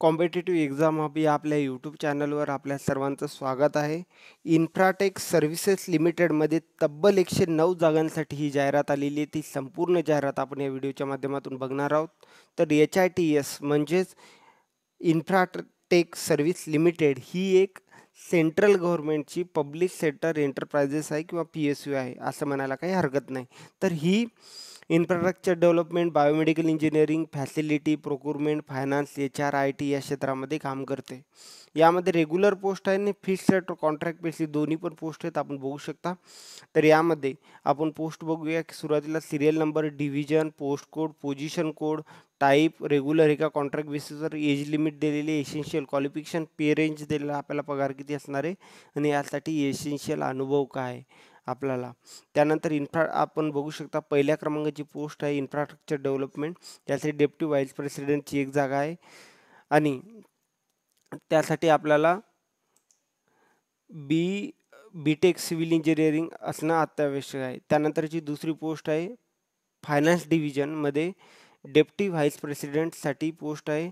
competitive exam हबी आपल्या YouTube चॅनलवर आपल्या सर्वांचं स्वागत आहे इन्फ्राटेक सर्व्हिसेस लिमिटेडमध्ये तब्बल एकशे नऊ जागांसाठी ही जाहिरात आलेली आहे ती संपूर्ण जाहिरात आपण या व्हिडिओच्या माध्यमातून बघणार आहोत तर एच आय टी एस म्हणजेच इन्फ्राटेक सर्व्हिस लिमिटेड ही एक सेंट्रल गव्हर्मेंटची पब्लिक सेक्टर एंटरप्रायझेस आहे किंवा पी एस यू आहे असं म्हणायला काही हरकत नाही तर ही infrastructure development biomedical engineering facility procurement finance H R I T या क्षेत्रामध्ये काम करते यामध्ये रेग्युलर पोस्ट आहे आणि फिक्स्ड कॉन्ट्रॅक्ट बेसिस दोन्ही पण पोस्ट आहेत आपण बघू शकता तर यामध्ये आपण पोस्ट बघूया की सुरुवातीला serial number division post code position code type regular एका कॉन्ट्रॅक्ट बेसिसवर एज लिमिट दिलेली एसेन्शियल क्वालिफिकेशन पे रेंज दिलेला आपल्याला पगार किती असणार आहे आणि यासाठी एसेन्शियल अनुभव काय आपल्याला त्यानंतर इन्फ्रा आपण बघू शकता पहिल्या क्रमांकाची पोस्ट आहे इन्फ्रास्ट्रक्चर डेव्हलपमेंट त्यासाठी डेप्टी व्हाईस प्रेसिडेंटची एक जागा आहे आणि त्यासाठी आपल्याला B B tech civil engineering असणं अत्यावश्यक आहे त्यानंतरची दुसरी पोस्ट आहे फायनान्स डिव्हिजनमध्ये डेप्टी व्हाईस प्रेसिडेंटसाठी पोस्ट आहे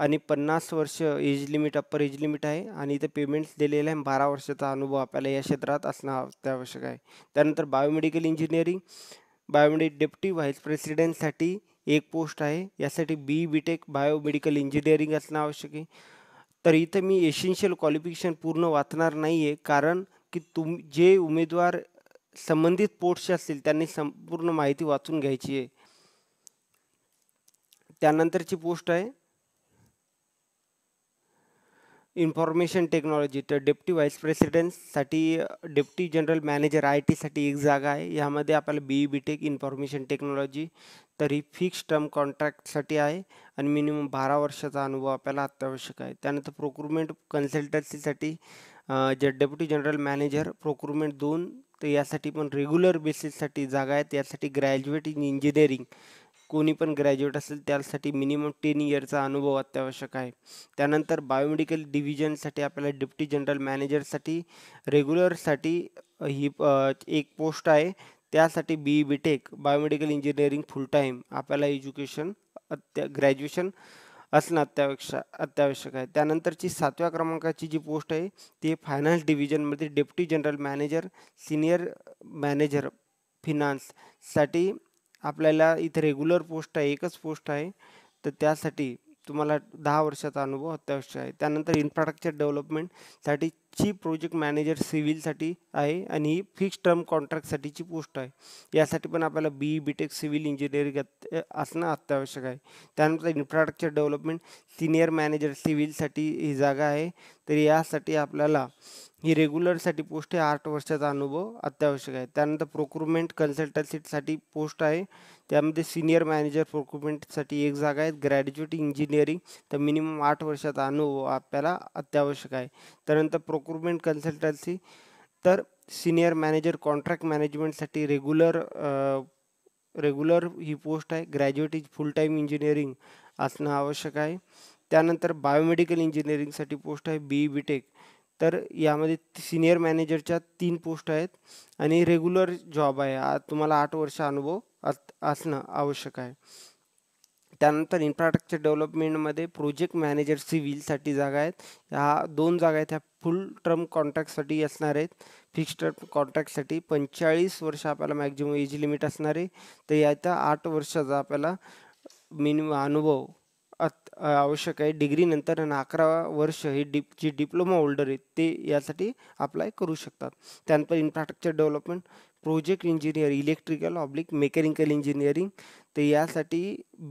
आणि पन्नास वर्ष age limit upper age limit आहे आणि इथे पेमेंट्स दिलेलं आहे बारा वर्षाचा अनुभव आपल्याला या क्षेत्रात असणं अत्यावश्यक आहे त्यानंतर biomedical engineering biomedic deputy vice प्रेसिडेंटसाठी एक पोस्ट आहे यासाठी B B tech biomedical engineering असणं आवश्यक आहे तर इथं मी एसेन्शियल क्वालिफिकेशन पूर्ण वाचणार नाही आहे कारण की तुम जे उमेदवार संबंधित पोस्टचे असतील त्यांनी संपूर्ण माहिती वाचून घ्यायची आहे त्यानंतरची पोस्ट आहे इन्फॉर्मेशन टेक्नॉलॉजी तर डेप्टी वाईस प्रेसिडेंटसाठी डेप्टी जनरल मॅनेजर आय टीसाठी एक जागा आहे यामध्ये आपल्याला B B tech information technology तर ही फिक्स टर्म कॉन्ट्रॅक्टसाठी आहे आणि मिनिमम बारा वर्षाचा अनुभव आपल्याला अत्यावश्यक आहे त्यानंतर प्रोक्युरमेंट कन्सल्टन्सीसाठी जे डेप्युटी जनरल मॅनेजर प्रोक्रुमेंट दोन तर यासाठी पण रेग्युलर बेसिससाठी जागा आहेत यासाठी ग्रॅज्युएट इन इंजिनिअरिंग कोणी पण ग्रॅज्युएट असेल त्यासाठी मिनिमम टेन इयरचा अनुभव अत्यावश्यक आहे त्यानंतर बायोमेडिकल डिव्हिजनसाठी आपल्याला डिप्टी जनरल मॅनेजरसाठी रेग्युलरसाठी ही एक पोस्ट आहे त्यासाठी B B tech biomedical engineering full time आपल्याला एज्युकेशन अत्या ग्रॅज्युएशन असणं अत्यावश्य अत्यावश्यक आहे त्यानंतरची सातव्या क्रमांकाची जी पोस्ट आहे ती फायनान्स डिव्हिजनमध्ये deputy general manager senior manager फिनान्ससाठी आपल्याला इथे रेग्युलर पोस्ट आहे एकच पोस्ट आहे तर त्यासाठी तुम्हाला दहा वर्षाचा अनुभव अत्यावश्यक आहे त्यानंतर इन्फ्रास्ट्रक्चर डेव्हलपमेंटसाठी ची प्रोजेक्ट मॅनेजर सिव्हिलसाठी आहे आणि ही फिक्स टर्म कॉन्ट्रॅक्टसाठीची पोस्ट आहे यासाठी पण आपल्याला B B tech civil engineering असणं अत्यावश्यक आहे त्यानंतर इन्फ्रास्ट्रक्चर डेव्हलपमेंट सिनियर मॅनेजर सिव्हिलसाठी ही जागा आहे तर यासाठी आपल्याला ही रेग्युलरसाठी पोस्ट आहे आठ वर्षाचा अनुभव अत्यावश्यक आहे त्यानंतर प्रोक्रुमेंट कन्सल्टन्सीसाठी पोस्ट आहे त्यामध्ये सिनियर मॅनेजर प्रोक्रुमेंटसाठी एक जागा आहे ग्रॅज्युएट इंजिनिअरिंग तर मिनिमम आठ वर्षाचा अनुभव आपल्याला अत्यावश्यक आहे त्यानंतर प्रोक रिक्रुटमेंट कन्सल्टन्सी तर सिनियर मॅनेजर कॉन्ट्रॅक्ट मॅनेजमेंटसाठी रेग्युलर रेग्युलर ही पोस्ट आहे graduate is full time engineering असणं आवश्यक आहे त्यानंतर बायोमेडिकल इंजिनिअरिंगसाठी पोस्ट आहे बी ई बी टेक तर यामध्ये सिनियर मॅनेजरच्या तीन पोस्ट आहेत आणि रेग्युलर जॉब आहे तुम्हाला आठ वर्ष अनुभव असणं आवश्यक आहे त्यानंतर इन्फ्रास्ट्रक्चर डेव्हलपमेंटमध्ये प्रोजेक्ट मॅनेजर सिव्हिलसाठी जागा आहेत ह्या दोन जागा आहेत ह्या फुल टर्म कॉन्ट्रॅक्टसाठी असणार आहेत फिक्स टर्म कॉन्ट्रॅक्टसाठी पंचेचाळीस वर्ष आपल्याला मॅक्झिमम एज लिमिट असणार आहे तर याचा आठ वर्षाचा आपल्याला मिनिमम अनुभव आवश्यक आहे डिग्रीनंतर आणि अकरा वर्ष हे डिप जे डिप्लोमा होल्डर आहेत ते यासाठी अप्लाय करू शकतात त्यानंतर infrastructure development project engineer electrical oblique mechanical engineering तर यासाठी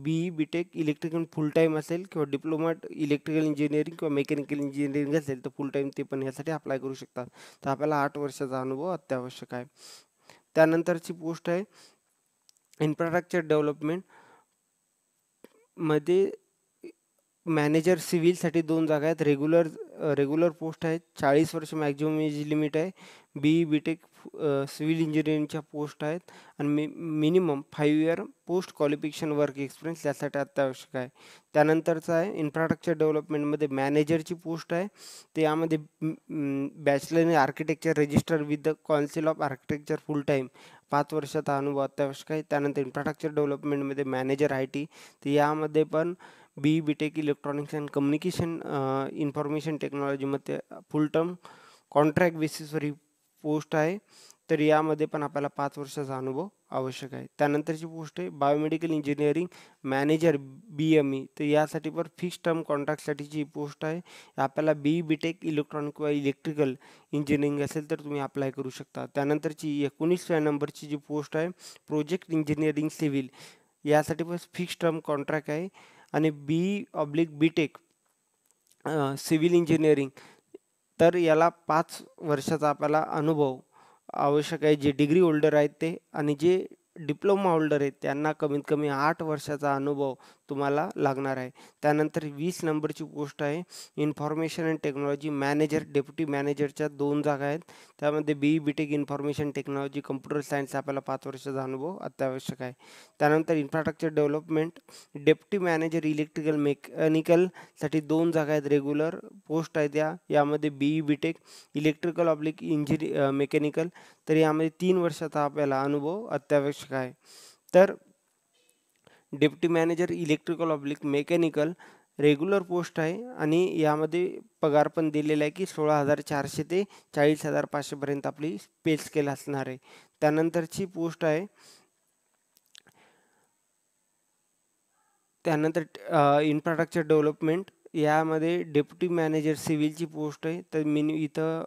B E B tech electrical full time असेल किंवा डिप्लोमा इलेक्ट्रिकल इंजिनिअरिंग किंवा मेकॅनिकल इंजिनिअरिंग असेल तर फुल टाईम ते पण यासाठी अप्लाय करू शकतात तर आपल्याला आठ वर्षाचा अनुभव अत्यावश्यक आहे त्यानंतरची पोस्ट आहे इन्फ्रास्ट्रक्चर डेव्हलपमेंट मध्ये मॅनेजर सिव्हिलसाठी दोन जागा आहेत रेग्युलर रेग्युलर पोस्ट आहेत चाळीस वर्ष मॅक्झिमम एज लिमिट आहे B E B tech civil इंजिनिअरिंगच्या पोस्ट आहेत आणि मि minimum five year post qualification work experience यासाठी अत्यावश्यक आहे त्यानंतरचं आहे इन्फ्रास्ट्रक्चर डेव्हलपमेंटमध्ये मॅनेजरची पोस्ट आहे ते यामध्ये bachelor in architecture register with the council of architecture full time पाच वर्षाचा अनुभव अत्यावश्यक आहे त्यानंतर इन्फ्रास्ट्रक्चर डेव्हलपमेंटमध्ये मॅनेजर आय टी तर यामध्ये पण B B tech electronics and communication information टेक्नॉलॉजीमध्ये फुल टर्म कॉन्ट्रॅक्ट बेसिसवर ही पोस्ट आहे तर यामध्ये पण आपल्याला पाच वर्षाचा अनुभव आवश्यक आहे त्यानंतरची पोस्ट आहे biomedical engineering manager B M E तर यासाठी पण फिक्स टर्म कॉन्ट्रॅक्टसाठीची जी पोस्ट आहे आपल्याला बी बी टेक इलेक्ट्रॉनिक किंवा इलेक्ट्रिकल इंजिनिअरिंग असेल तर तुम्ही अप्लाय करू शकता त्यानंतरची एकोणीसव्या नंबरची जी पोस्ट आहे प्रोजेक्ट इंजिनिअरिंग सिव्हिल यासाठी पण फिक्स टर्म कॉन्ट्रॅक्ट आहे आणि B oblique B tech civil engineering तर याला पाच वर्षाचा आपल्याला अनुभव आवश्यक आहे जे डिग्री होल्डर आहेत ते आणि जे डिप्लोमा होल्डर आहेत त्यांना कमीत कमी आठ वर्षाचा अनुभव तुम्हाला लागणार आहे त्यानंतर वीस नंबरची पोस्ट आहे information and technology manager deputy मॅनेजरच्या दोन जागा आहेत त्यामध्ये B B tech information technology computer science आपल्याला पाच वर्षाचा अनुभव अत्यावश्यक आहे त्यानंतर infrastructure development deputy manager electrical मेकॅनिकलसाठी दोन जागा आहेत रेग्युलर पोस्ट आहेत या यामध्ये B B tech electrical oblique इंजिनि मेकॅनिकल तर यामध्ये तीन वर्षाचा आपल्याला अनुभव अत्यावश्यक तर deputy manager electrical oblique mechanical regular post आहे आणि यामध्ये पगार पण दिलेला आहे की सोळा हजार चारशे ते चाळीस हजार पाचशेपर्यंत आपली पे स्केल असणार आहे त्यानंतरची पोस्ट आहे त्यानंतर इन्फ्रास्ट्रक्चर डेव्हलपमेंट यामध्ये डेप्युटी मॅनेजर सिव्हिलची पोस्ट आहे तर मी इथं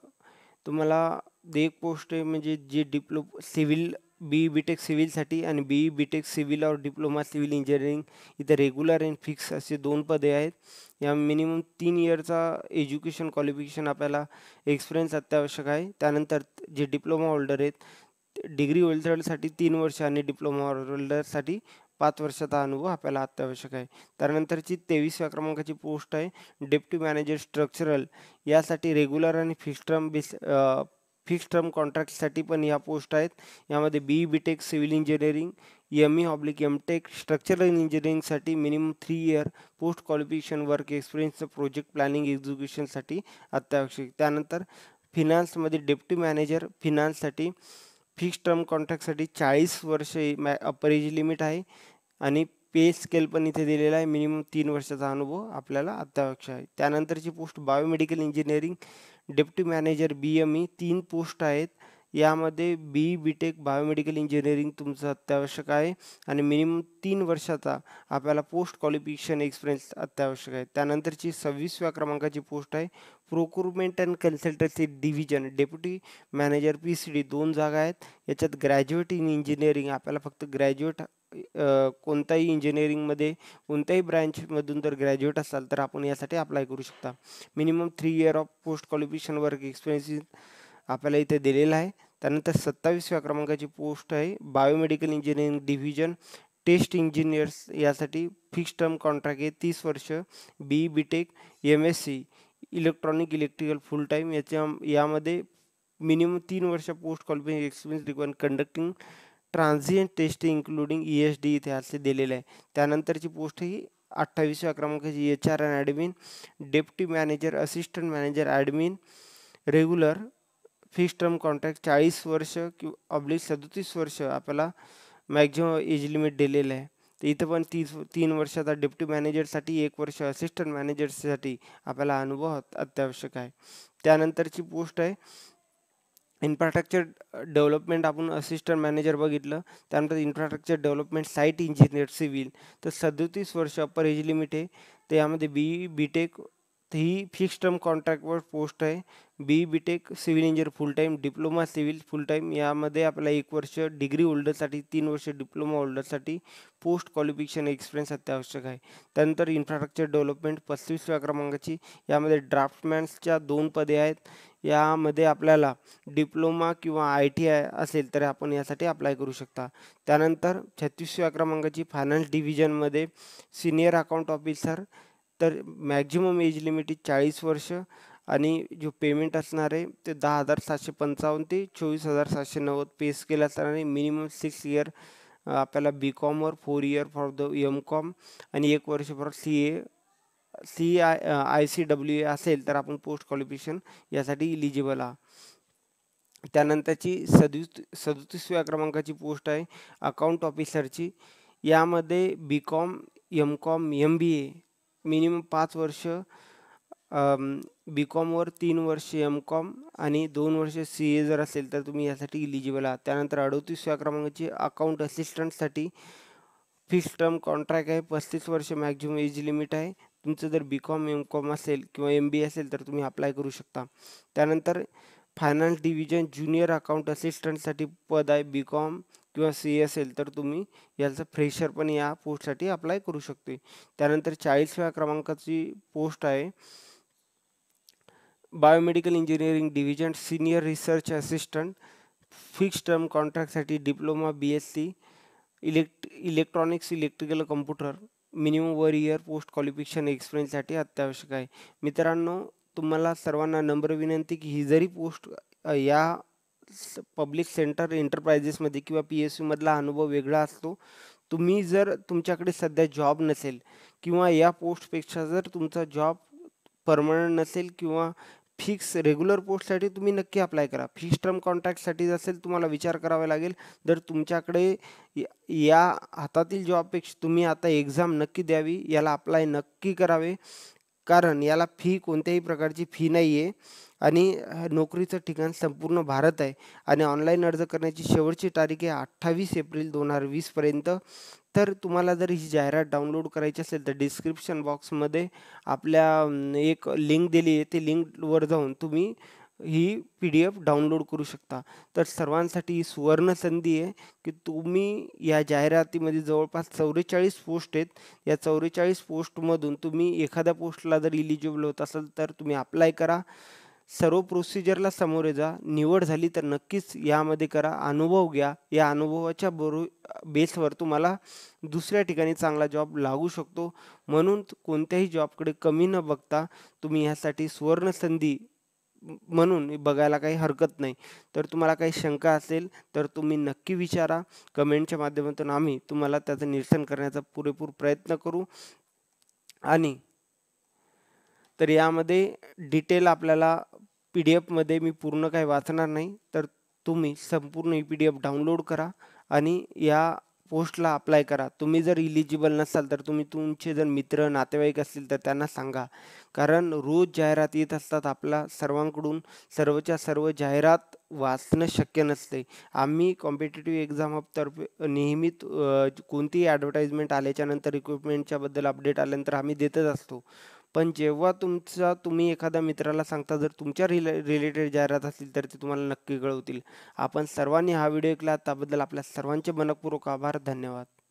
तुम्हाला एक पोस्ट आहे म्हणजे जे डिप्लो सिव्हिल बी बी टेक सिव्हिलसाठी आणि बी बी टेक सिव्हिल और डिप्लोमा सिव्हिल इंजिनिअरिंग इथं रेग्युलर अँड फिक्स असे दोन पदे आहेत या मिनिमम तीन इयरचा एज्युकेशन क्वालिफिकेशन आपल्याला एक्सपिरियन्स अत्यावश्यक आहे त्यानंतर जे डिप्लोमा होल्डर आहेत डिग्री होल्डरसाठी तीन वर्ष आणि डिप्लोमा होल्डरसाठी पाच वर्षाचा अनुभव आपल्याला अत्यावश्यक आहे त्यानंतरची तेवीसव्या क्रमांकाची पोस्ट आहे डेप्टी मॅनेजर स्ट्रक्चरल यासाठी रेग्युलर आणि फिक्स बेस फिक्स टर्म कॉन्ट्रॅक्टसाठी पण ह्या पोस्ट आहेत यामध्ये B B tech civil engineering M E oblique M tech structural इंजिनिअरिंगसाठी minimum three year post qualification work experience project planning एक्झिक्युशनसाठी अत्यावश्यक त्यानंतर फिनान्समध्ये डेप्टी मॅनेजर फिनान्ससाठी फिक्स टर्म कॉन्ट्रॅक्टसाठी चाळीस वर्ष मॅ अपर एज लिमिट आहे आणि पे स्केल पण इथे दिलेला आहे मिनिमम तीन वर्षाचा अनुभव आपल्याला अत्यावश्यक आहे त्यानंतरची post biomedical engineering deputy manager B M E तीन पोस्ट आहेत यामध्ये B E B tech biomedical engineering तुमचं अत्यावश्यक आहे आणि मिनिमम तीन वर्षाचा आपल्याला पोस्ट क्वालिफिकेशन एक्सपिरियन्स अत्यावश्यक आहे त्यानंतरची सव्वीसव्या क्रमांकाची पोस्ट आहे procurement and consultancy division deputy manager P C D दोन जागा आहेत याच्यात ग्रॅज्युएट इन इंजिनिअरिंग आपल्याला फक्त ग्रॅज्युएट कोणत्याही इंजिनिअरिंगमध्ये कोणत्याही ब्रँचमधून जर ग्रॅज्युएट असाल तर आपण यासाठी अप्लाय करू शकता minimum three year of post qualification work experience आपल्याला इथे दिलेला आहे त्यानंतर सत्तावीसव्या क्रमांकाची पोस्ट आहे biomedical engineering division test engineers यासाठी फिक्स टर्म कॉन्ट्रॅक्ट आहे तीस वर्ष B B tech M S C electronic electrical full time याच्या यामध्ये मिनिमम तीन वर्ष post qualification experience require conducting transient test including E S e D इथे असे आहे त्यानंतरची पोस्ट ही अठ्ठावीसव्या क्रमांकाची H R and admin deputy manager assistant manager admin regular fix term contract चाळीस वर्ष किंवा अब्लिक सदतीस वर्ष आपल्याला मॅक्झिमम एज लिमिट दिलेलं आहे तर इथं पण तीस तीन वर्ष आता डेप्टी मॅनेजरसाठी एक वर्ष असिस्टंट मॅनेजरसाठी आपल्याला अनुभव अत्यावश्यक आहे त्यानंतरची पोस्ट आहे इन्फ्रास्ट्रक्चर डेव्हलपमेंट uh, आपण असिस्टंट मॅनेजर बघितलं त्यानंतर infrastructure development site engineer civil तर सदोतीस वर्ष अपर एज लिमिट आहे तर यामध्ये बी ई बी टेक ही फिक्स टर्म कॉन्ट्रॅक्टवर पोस्ट आहे B B tech civil engineer full time diploma civil full time यामध्ये आपल्या एक वर्ष डिग्री होल्डरसाठी तीन वर्ष डिप्लोमा होल्डरसाठी पोस्ट क्वालिफिकेशन एक्सपिरियन्स अत्यावश्यक आहे त्यानंतर इन्फ्रास्ट्रक्चर डेव्हलपमेंट पस्तीसव्या क्रमांकाची यामध्ये ड्राफ्टमॅन्सच्या दोन पदे आहेत यामध्ये आपल्याला डिप्लोमा किंवा आय टी आय असेल तर आपण यासाठी अप्लाय करू शकता त्यानंतर छत्तीसव्या क्रमांकाची फायनान्स डिव्हिजनमध्ये सिनियर अकाउंट ऑफिसर तर मॅक्झिमम एज लिमिट चाळीस वर्ष आणि जो पेमेंट असणार आहे ते दहा हजार सातशे पंचावन्न ते चोवीस हजार सातशे नव्वद पेस स्केल असणार आहे मिनिमम सिक्स इयर आपल्याला बी कॉमवर four year for the M com आणि एक वर्ष for C A C I I C W A असेल तर आपण पोस्ट क्वालिफिकेशन यासाठी इलिजिबल आहात त्यानंतरची सदु सदतीसव्या क्रमांकाची पोस्ट आहे अकाउंट ऑफिसरची यामध्ये B com M com M B A minimum पाच वर्ष बी कॉमवर तीन वर्ष एम कॉम आणि दोन वर्ष सी ए जर असेल तर तुम्ही यासाठी इलिजिबल आहात त्यानंतर अडतीसव्या क्रमांकाची अकाउंट असिस्टंटसाठी फिक्स टर्म कॉन्ट्रॅक्ट आहे पस्तीस वर्ष मॅक्झिमम एज लिमिट आहे तुमचं जर बी कॉम एम कॉम असेल किंवा एम बी असेल तर तुम्ही अप्लाय करू शकता त्यानंतर फायनान्स डिव्हिजन ज्युनियर अकाउंट असिस्टंटसाठी पद आहे बी कॉम किंवा सी असेल तर तुम्ही याचं फ्रेशर पण या पोस्टसाठी अप्लाय करू शकते त्यानंतर चाळीसव्या क्रमांकाची पोस्ट आहे biomedical engineering division senior research assistant fix term कॉन्ट्रॅक्टसाठी diploma B S C elect electronics electrical computer minimum वर इयर पोस्ट क्वालिफिकेशन एक्सपिरियन्ससाठी अत्यावश्यक आहे मित्रांनो तुम्हाला सर्वांना नम्र विनंती की ही जरी पोस्ट या पब्लिक सेंटर मध्ये किंवा पी एस मधला अनुभव वेगळा असतो तुम्ही जर तुमच्याकडे सध्या जॉब नसेल किंवा या पोस्टपेक्षा जर तुमचा जॉब परमनंट नसेल किंवा फिक्स रेग्युलर पोस्टसाठी तुम्ही नक्की अप्लाय करा फिक्स टर्म कॉन्ट्रॅक्टसाठी असेल तुम्हाला विचार करावा लागेल जर तुमच्याकडे या हातातील जॉबपेक्षा तुम्ही आता एक्झाम नक्की द्यावी याला अप्लाय नक्की करावे कारण याला फी कोणत्याही प्रकारची फी नाही आहे आणि नोकरीचं ठिकाण संपूर्ण भारत आहे आणि ऑनलाईन अर्ज करण्याची शेवटची तारीख आहे अठ्ठावीस एप्रिल दोन हजार वीसपर्यंत तर तुम्हाला जर ही जाहिरात डाउनलोड करायची असेल तर डिस्क्रिप्शन बॉक्समध्ये आपल्या एक लिंक दिली आहे ते लिंकवर जाऊन तुम्ही ही पी डी एफ डाउनलोड करू शकता तर सर्वांसाठी ही सुवर्ण संधी आहे की तुम्ही या जाहिरातीमध्ये जवळपास चौवेचाळीस पोस्ट आहेत या चौवेचाळीस पोस्टमधून तुम्ही एखाद्या पोस्टला जर इलिजिबल होत असाल तर तुम्ही अप्लाय करा सर्व प्रोसिजरला सामोरे जा निवड झाली तर नक्कीच यामध्ये करा अनुभव घ्या या अनुभवाच्या बरो बेसवर तुम्हाला दुसऱ्या ठिकाणी चांगला जॉब लागू शकतो म्हणून कोणत्याही जॉबकडे कमी न बघता तुम्ही ह्यासाठी सुवर्णसंधी म्हणून बघायला काही हरकत नाही तर तुम्हाला काही शंका असेल तर तुम्ही नक्की विचारा कमेंटच्या माध्यमातून आम्ही तुम्हाला त्याचं निरसन करण्याचा पुरेपूर प्रयत्न करू आणि तर यामध्ये डिटेल आपल्याला पी डी एफमध्ये मी पूर्ण काही वाचणार नाही तर तुम्ही संपूर्ण E P D F download करा आणि या पोस्टला अप्लाय करा तुम्ही जर इलिजिबल नसाल तर तुम्ही तुमचे जर मित्र नातेवाईक असतील तर त्यांना सांगा कारण रोज जाहिरात येत असतात आपला सर्वांकडून सर्वच्या सर्व जाहिरात वाचणं शक्य नसते आम्ही कॉम्पिटेटिव्ह एक्झाम नियमित नेहमीत कोणतीही ॲडव्हर्टाईजमेंट आल्याच्यानंतर रिक्रुटमेंटच्याबद्दल अपडेट आल्यानंतर आम्ही देतच असतो पण जेव्हा तुमचा तुम्ही एखाद्या मित्राला सांगता जर तुमच्या रिले रिलेटेड जाहिरात असतील तर ते तुम्हाला नक्की कळवतील आपण सर्वांनी हा व्हिडिओ ऐकला त्याबद्दल आपल्या सर्वांचे मनपूर्वक आभार धन्यवाद